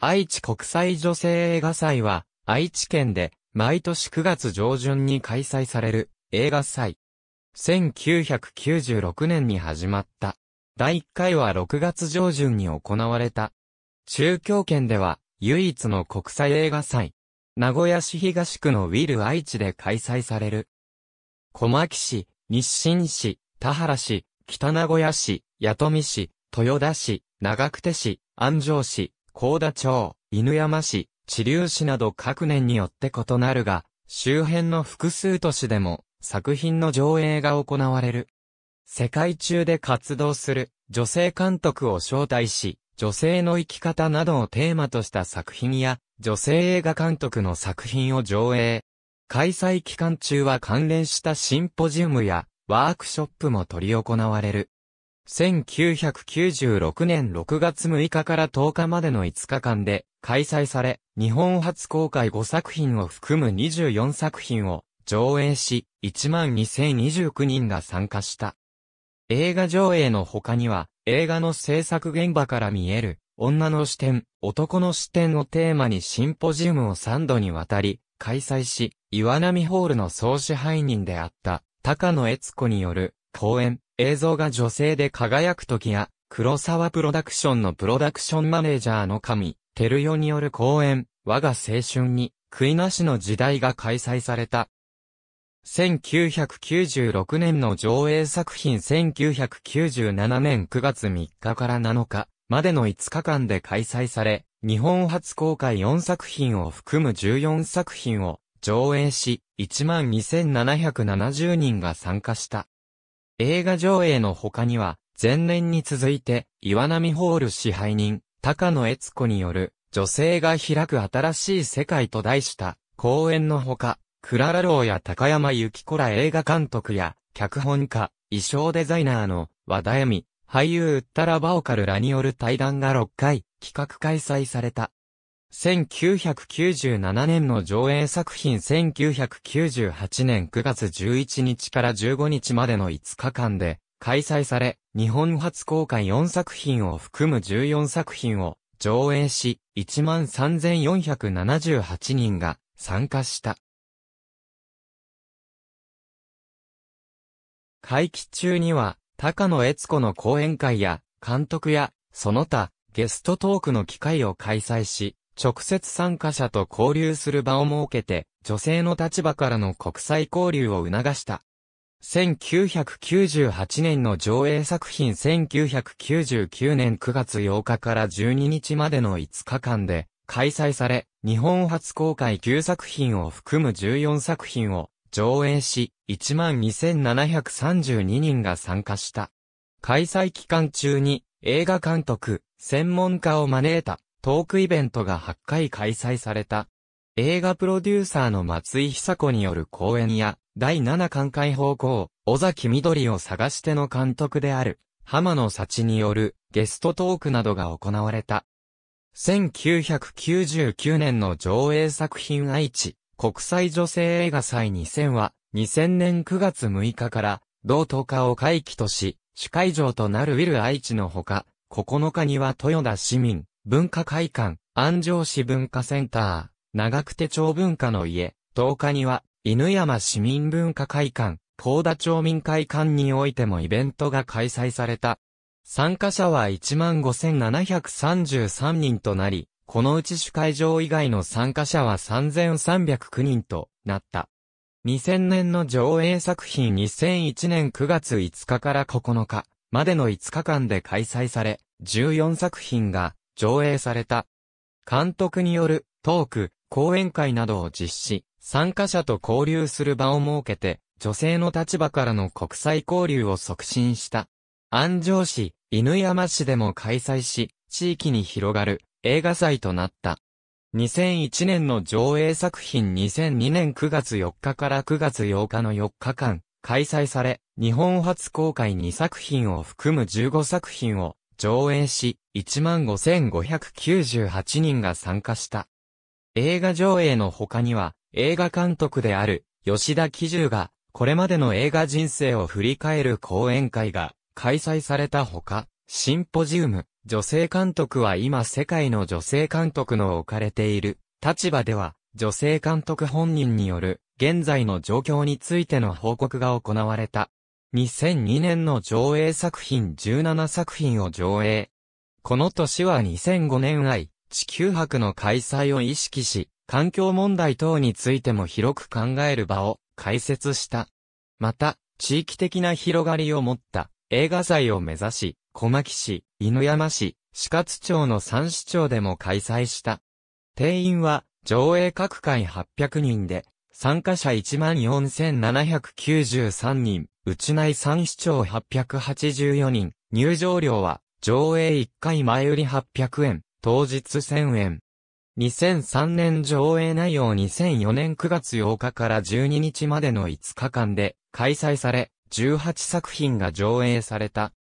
愛知国際女性映画祭は、愛知県で、毎年9月上旬に開催される映画祭。1996年に始まった。第1回は6月上旬に行われた。中京圏では、唯一の国際映画祭。名古屋市東区のウィル愛知で開催される。小牧市、日清市、田原市、北名古屋市、八富市、豊田市、長久手市、安城市、高田町、犬山市、知立市など各年によって異なるが、周辺の複数都市でも作品の上映が行われる。世界中で活動する女性監督を招待し、女性の生き方などをテーマとした作品や、女性映画監督の作品を上映。開催期間中は関連したシンポジウムやワークショップも取り行われる。1996年6月6日から10日までの5日間で開催され、日本初公開5作品を含む24作品を上映し、12,029人が参加した。映画上映の他には、映画の制作現場から見える、女の視点、男の視点をテーマにシンポジウムを3度にわたり、開催し、岩波ホールの総支配人であった、高野悦子による、講演、映像が女性で輝く時や、黒沢プロダクションのプロダクションマネージャーの神、テルヨによる講演、我が青春に、悔いなしの時代が開催された。1996年の上映作品1997年9月3日から7日までの5日間で開催され、日本初公開4作品を含む14作品を上映し、12,770人が参加した。映画上映の他には、前年に続いて、岩波ホール支配人、高野悦子による、女性が開く新しい世界と題した、公演のほか、クララローや高山幸子ら映画監督や、脚本家、衣装デザイナーの、和田恵美、俳優ウッタラバオカルらによる対談が6回、企画開催された。1997年の上映作品1998年9月11日から15日までの5日間で開催され、日本初公開4作品を含む14作品を上映し、13,478人が参加した。会期中には、高野悦子の講演会や、監督や、その他、ゲストトークの機会を開催し、直接参加者と交流する場を設けて、女性の立場からの国際交流を促した。1998年の上映作品1999年9月8日から12日までの5日間で開催され、日本初公開9作品を含む14作品を上映し、12,732人が参加した。開催期間中に映画監督、専門家を招いた。トークイベントが8回開催された。映画プロデューサーの松井久子による講演や、第7巻開放校、尾崎緑を探しての監督である、浜野幸によるゲストトークなどが行われた。1999年の上映作品愛知国際女性映画祭2000は2000年9月6日から同等化を回帰とし主会場となるウィル愛知のほか9日には豊田市民文化会館、安城市文化センター、長久手町文化の家、10日には、犬山市民文化会館、高田町民会館においてもイベントが開催された。参加者は15,733人となり、このうち主会場以外の参加者は3,309人となった。2000年の上映作品2001年9月5日から9日までの5日間で開催され、14作品が上映された。監督によるトーク、講演会などを実施、参加者と交流する場を設けて、女性の立場からの国際交流を促進した。安城市、犬山市でも開催し、地域に広がる映画祭となった。2001年の上映作品2002年9月4日から9月8日の4日間開催され、日本初公開2作品を含む15作品を上映し、15,598人が参加した。映画上映の他には、映画監督である、吉田喜重が、これまでの映画人生を振り返る講演会が開催されたほか、シンポジウム、女性監督は今世界の女性監督の置かれている立場では、女性監督本人による現在の状況についての報告が行われた。2002年の上映作品17作品を上映。この年は2005年愛、地球博の開催を意識し、環境問題等についても広く考える場を開設した。また、地域的な広がりを持った映画祭を目指し、小牧市、犬山市、四勝町の三市町でも開催した。定員は上映各界800人で、参加者14,793人。内内3市長884人、入場料は、上映1回前売り800円、当日1000円。2003年上映内容2004年9月8日から12日までの5日間で開催され、18作品が上映された。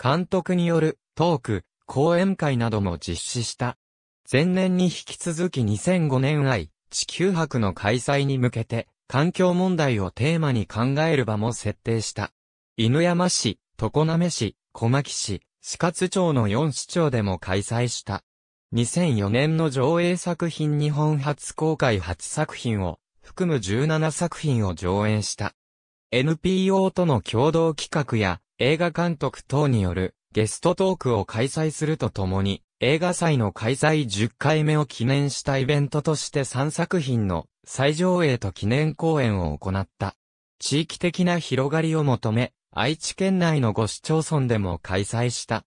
監督によるトーク、講演会なども実施した。前年に引き続き2005年愛、地球博の開催に向けて、環境問題をテーマに考える場も設定した。犬山市、常滑市、小牧市、四勝町の4市町でも開催した。2004年の上映作品日本初公開8作品を含む17作品を上演した。NPO との共同企画や映画監督等によるゲストトークを開催するとともに映画祭の開催10回目を記念したイベントとして3作品の再上映と記念公演を行った。地域的な広がりを求め、愛知県内の5市町村でも開催した。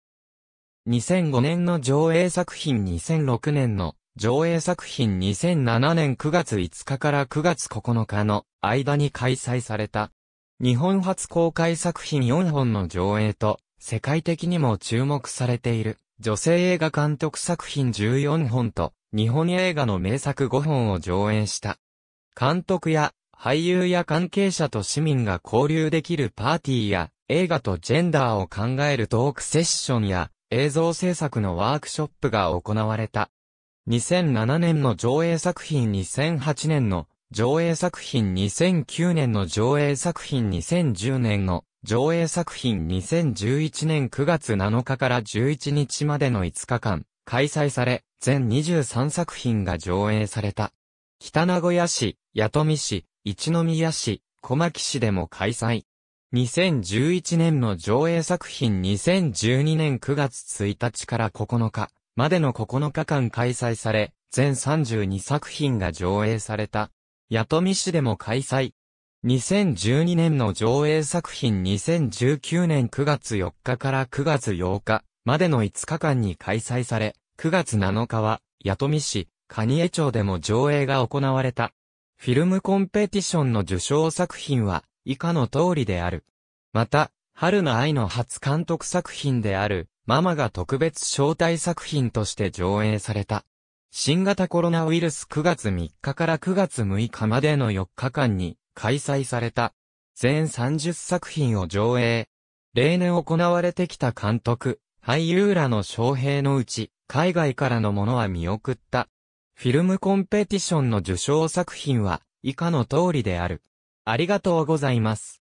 2005年の上映作品2006年の上映作品2007年9月5日から9月9日の間に開催された。日本初公開作品4本の上映と、世界的にも注目されている、女性映画監督作品14本と、日本映画の名作5本を上映した。監督や俳優や関係者と市民が交流できるパーティーや映画とジェンダーを考えるトークセッションや映像制作のワークショップが行われた。2007年の上映作品2008年の上映作品2009年の上映作品2010年の上映作品2011年9月7日から11日までの5日間開催され、全23作品が上映された。北名古屋市、八富市、一宮市、小牧市でも開催。2011年の上映作品2012年9月1日から9日までの9日間開催され、全32作品が上映された。八富市でも開催。2012年の上映作品2019年9月4日から9月8日までの5日間に開催され、9月7日は、八富市、蟹江町でも上映が行われた。フィルムコンペティションの受賞作品は以下の通りである。また、春の愛の初監督作品である、ママが特別招待作品として上映された。新型コロナウイルス9月3日から9月6日までの4日間に開催された。全30作品を上映。例年行われてきた監督、俳優らの招聘のうち、海外からのものは見送った。フィルムコンペティションの受賞作品は以下の通りである。ありがとうございます。